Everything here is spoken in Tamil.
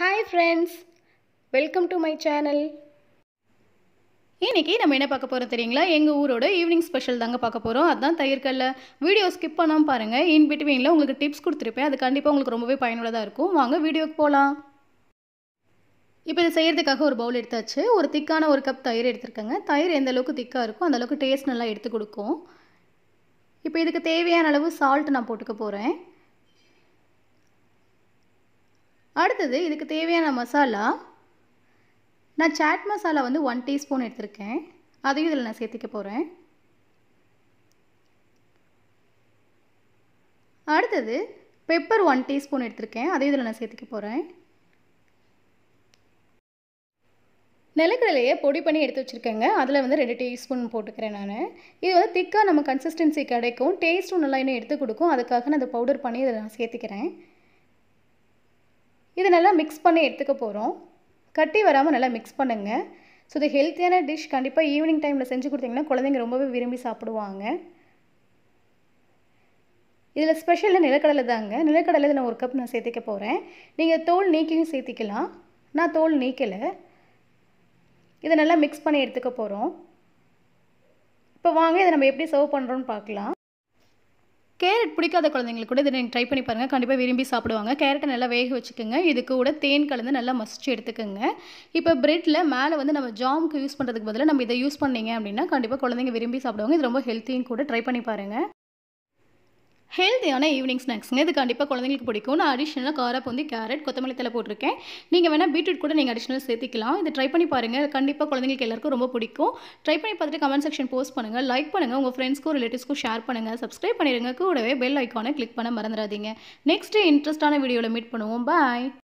hi friends welcome to my channel இன்றைக்கி நம்ம என்ன பார்க்க போகிறோம் தெரியுங்களா எங்கள் ஊரோட ஈவினிங் ஸ்பெஷல் தாங்க பார்க்க போகிறோம் அதுதான் தயிர்கல்ல வீடியோ ஸ்கிப் பண்ணாமல் பாருங்கள் இன் பிட்வீனில் உங்களுக்கு டிப்ஸ் கொடுத்துருப்பேன் அது கண்டிப்பாக உங்களுக்கு ரொம்பவே பயனுள்ளதாக இருக்கும் வாங்க வீடியோக்கு போகலாம் இப்போ இதை செய்கிறதுக்காக ஒரு பவுல் எடுத்தாச்சு ஒரு திக்கான ஒரு கப் தயிர் எடுத்துருக்கேங்க தயிர் எந்த அளவுக்கு திக்காக இருக்கோ அந்தளவுக்கு டேஸ்ட் நல்லா எடுத்து கொடுக்கும் இப்போ இதுக்கு தேவையான அளவு சால்ட் நான் போட்டுக்க போகிறேன் அடுத்தது இதுக்கு தேவையான மசாலா நான் சாட் மசாலா வந்து ஒன் டீஸ்பூன் எடுத்திருக்கேன் அதையும் இதில் நான் சேர்த்துக்க போகிறேன் அடுத்தது பெப்பர் ஒன் டீஸ்பூன் எடுத்திருக்கேன் அதையும் இதில் நான் சேர்த்துக்க போகிறேன் நிலக்கடலையை பொடி பண்ணி எடுத்து வச்சுருக்கேங்க அதில் வந்து ரெண்டு டீஸ்பூன் போட்டுக்கிறேன் நான் இது வந்து திக்காக நம்ம கன்சிஸ்டன்சி கிடைக்கும் டேஸ்ட்டும் நல்லா இன்னும் எடுத்து கொடுக்கும் அதுக்காக நான் அதை பவுடர் பண்ணி இதில் நான் சேர்த்துக்கிறேன் இது நல்லா மிக்ஸ் பண்ணி எடுத்துக்க போகிறோம் கட்டி வராமல் நல்லா மிக்ஸ் பண்ணுங்கள் ஸோ இது ஹெல்த்தியான டிஷ் கண்டிப்பாக ஈவினிங் டைமில் செஞ்சு கொடுத்தீங்கன்னா குழந்தைங்க ரொம்பவே விரும்பி சாப்பிடுவாங்க இதில் ஸ்பெஷலில் நிலக்கடலை தாங்க நிலக்கடலை இதில் ஒரு கப் நான் சேர்த்துக்க போகிறேன் நீங்கள் தோல் நீக்கியும் சேர்த்திக்கலாம் நான் தோல் நீக்கலை இதை நல்லா மிக்ஸ் பண்ணி எடுத்துக்க போகிறோம் இப்போ வாங்க இதை நம்ம எப்படி சர்வ் பண்ணுறோன்னு பார்க்கலாம் கேரட் பிடிக்காத குழந்தைங்களுக்கு கூட இதை நீங்கள் ட்ரை பண்ணி பாருங்கள் கண்டிப்பாக விரும்பி சாப்பிடுவாங்க கேரட்டை நல்லா வேக வச்சுக்கோங்க இது கூட தேன் கலந்து நல்லா மசிச்சு எடுத்துக்கோங்க இப்போ ப்ரெட்டில் மேலே வந்து நம்ம ஜாமுக்கு யூஸ் பண்ணுறதுக்கு பதிலாக நம்ம இதை யூஸ் பண்ணிங்க அப்படின்னா கண்டிப்பாக குழந்தைங்க விரும்பி சாப்பிடுவாங்க இது ரொம்ப ஹெல்த்தியும் கூட ட்ரை பண்ணி பாருங்கள் ஹெல்த்தியான ஈவினிங் ஸ்நாக்ஸ்ங்க இது கண்டிப்பாக குழந்தைங்களுக்கு பிடிக்கும் நான் அடிஷ்னலாக காரா வந்து கேரட் கொத்தமல்லி தலை போட்டிருக்கேன் நீங்கள் வேணால் பீட்ரூட் கூட நீங்கள் அடிஷ்னலாக சேர்த்திக்கலாம் இதை ட்ரை பண்ணி பாருங்கள் கண்டிப்பாக குழந்தைங்களுக்கு எல்லாருக்கும் ரொம்ப பிடிக்கும் ட்ரை பண்ணி பார்த்துட்டு கமெண்ட் செக்ஷன் போஸ்ட் பண்ணுங்கள் லைக் பண்ணுங்கள் உங்கள் ஃப்ரெண்ட்ஸ்க்கும் ரிலேட்டிவ்ஸ்க்கும் ஷேர் பண்ணுங்கள் சப்ஸ்கிரைப் பண்ணிடுங்க கூடவே பெல் ஐக்கானை கிளிக் பண்ண மறந்துடாதீங்க நெக்ஸ்ட் இன்ட்ரெஸ்ட்டான வீடியோவில் மீட் பண்ணுவோம் பாய்